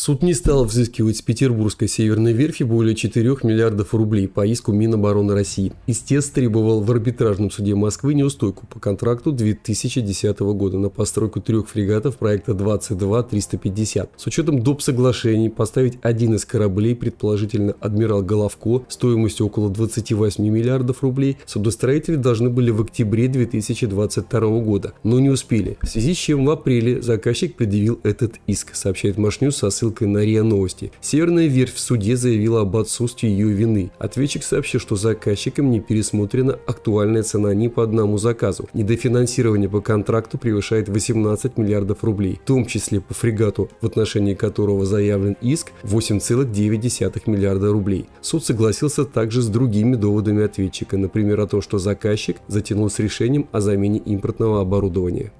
Суд не стал взыскивать с Петербургской северной верфи более 4 миллиардов рублей по иску Минобороны России. Истец требовал в арбитражном суде Москвы неустойку по контракту 2010 года на постройку трех фрегатов проекта 22-350. С учетом доп. соглашений поставить один из кораблей, предположительно адмирал Головко, стоимостью около 28 миллиардов рублей, судостроители должны были в октябре 2022 года, но не успели, в связи с чем в апреле заказчик предъявил этот иск, сообщает Машню со ссылкой ссылкой на РИА Новости. Северная верфь в суде заявила об отсутствии ее вины. Ответчик сообщил, что заказчиком не пересмотрена актуальная цена ни по одному заказу. Недофинансирование по контракту превышает 18 миллиардов рублей, в том числе по фрегату, в отношении которого заявлен иск 8,9 миллиарда рублей. Суд согласился также с другими доводами ответчика, например, о том, что заказчик затянул с решением о замене импортного оборудования.